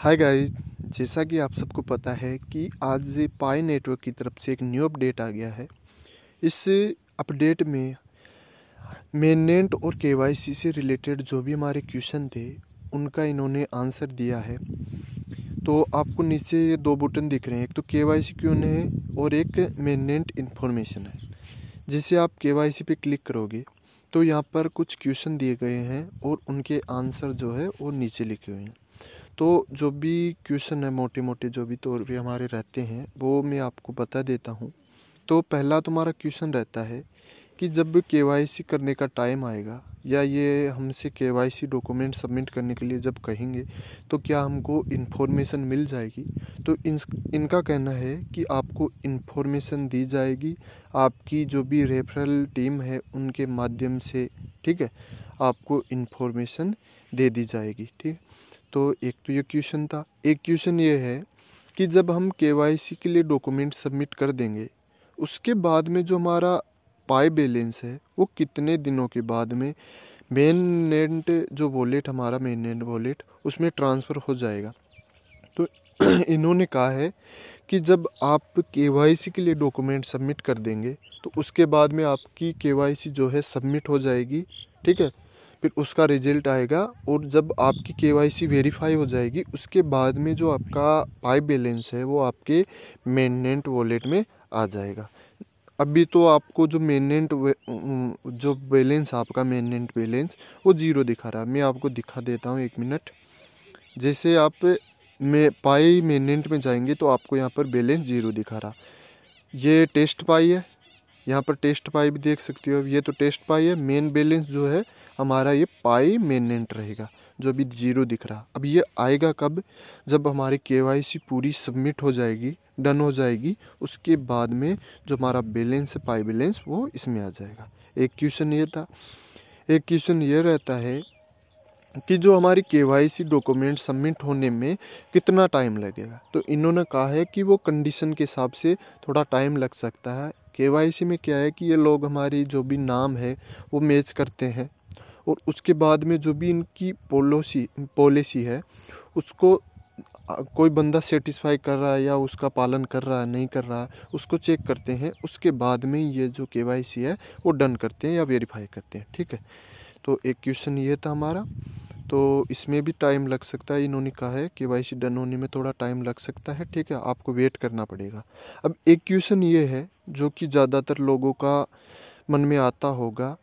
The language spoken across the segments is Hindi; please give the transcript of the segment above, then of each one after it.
हाय गाइस जैसा कि आप सबको पता है कि आज से पाई नेटवर्क की तरफ से एक न्यू अपडेट आ गया है इस अपडेट में मेनेंट और केवाईसी से रिलेटेड जो भी हमारे क्वेश्चन थे उनका इन्होंने आंसर दिया है तो आपको नीचे ये दो बटन दिख रहे हैं एक तो के वाई सी क्यून है और एक मेनेंट इन्फॉर्मेशन है जैसे आप के वाई सी पे क्लिक करोगे तो यहाँ पर कुछ क्वेश्चन दिए गए हैं और उनके आंसर जो है वो नीचे लिखे हुए हैं तो जो भी क्वेश्चन है मोटे मोटे जो भी तौर तो पर हमारे रहते हैं वो मैं आपको बता देता हूँ तो पहला तुम्हारा क्वेश्चन रहता है कि जब के करने का टाइम आएगा या ये हमसे के डॉक्यूमेंट सबमिट करने के लिए जब कहेंगे तो क्या हमको इन्फॉर्मेशन मिल जाएगी तो इन इनका कहना है कि आपको इन्फॉर्मेशन दी जाएगी आपकी जो भी रेफरल टीम है उनके माध्यम से ठीक है आपको इन्फॉर्मेशन दे दी जाएगी ठीक तो एक तो ये क्वेश्चन था एक क्वेश्चन ये है कि जब हम के के लिए डॉक्यूमेंट सबमिट कर देंगे उसके बाद में जो हमारा पाए बैलेंस है वो कितने दिनों के बाद में मेन नेट जो वॉलेट हमारा मेन नेट वॉलेट उसमें ट्रांसफ़र हो जाएगा तो इन्होंने कहा है कि जब आप के के लिए डॉक्यूमेंट सबमिट कर देंगे तो उसके बाद में आपकी के जो है सबमिट हो जाएगी ठीक है फिर उसका रिजल्ट आएगा और जब आपकी के वाई सी वेरीफाई हो जाएगी उसके बाद में जो आपका पाई बैलेंस है वो आपके मेननेंट वॉलेट में आ जाएगा अभी तो आपको जो मेननेंट जो बैलेंस आपका मेननेंट बैलेंस वो ज़ीरो दिखा रहा है मैं आपको दिखा देता हूँ एक मिनट जैसे आप में पाई मेननेंट में जाएंगे तो आपको यहाँ पर बैलेंस ज़ीरो दिखा रहा ये टेस्ट पाई है यहाँ पर टेस्ट पाई भी देख सकते हो ये तो टेस्ट पाई है मेन बैलेंस जो है हमारा ये पाई मेनेंट रहेगा जो अभी जीरो दिख रहा अब ये आएगा कब जब हमारी के पूरी सबमिट हो जाएगी डन हो जाएगी उसके बाद में जो हमारा बैलेंस है पाई बैलेंस वो इसमें आ जाएगा एक क्वेश्चन ये था एक क्वेश्चन ये रहता है कि जो हमारी के डॉक्यूमेंट सबमिट होने में कितना टाइम लगेगा तो इन्होंने कहा है कि वो कंडीशन के हिसाब से थोड़ा टाइम लग सकता है के में क्या है कि ये लोग हमारी जो भी नाम है वो मैच करते हैं और उसके बाद में जो भी इनकी पॉलिसी पॉलिसी है उसको कोई बंदा सेटिस्फाई कर रहा है या उसका पालन कर रहा है नहीं कर रहा है उसको चेक करते हैं उसके बाद में ये जो के है वो डन करते हैं या वेरीफाई करते हैं ठीक है तो एक क्वेश्चन ये था हमारा तो इसमें भी टाइम लग सकता है इन्होंने कहा है के वाई सी डन होने में थोड़ा टाइम लग सकता है ठीक है आपको वेट करना पड़ेगा अब एक क्वेश्चन ये है जो कि ज़्यादातर लोगों का मन में आता होगा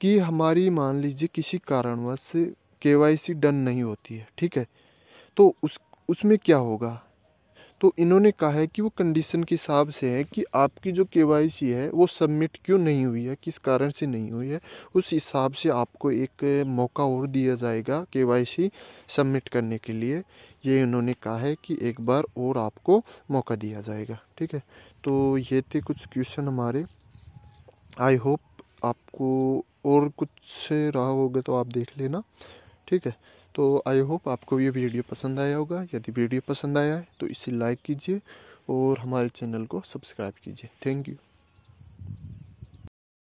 कि हमारी मान लीजिए किसी कारणवश के वाई सी डन नहीं होती है ठीक है तो उस उसमें क्या होगा तो इन्होंने कहा है कि वो कंडीशन के हिसाब से है कि आपकी जो के है वो सबमिट क्यों नहीं हुई है किस कारण से नहीं हुई है उस हिसाब से आपको एक मौका और दिया जाएगा के सबमिट करने के लिए ये इन्होंने कहा है कि एक बार और आपको मौका दिया जाएगा ठीक है तो ये थे कुछ क्वेश्चन हमारे आई होप आपको और कुछ रहा होगा तो आप देख लेना ठीक है तो आई होप आपको ये वीडियो पसंद आया होगा यदि वीडियो पसंद आया है तो इसे लाइक कीजिए और हमारे चैनल को सब्सक्राइब कीजिए थैंक यू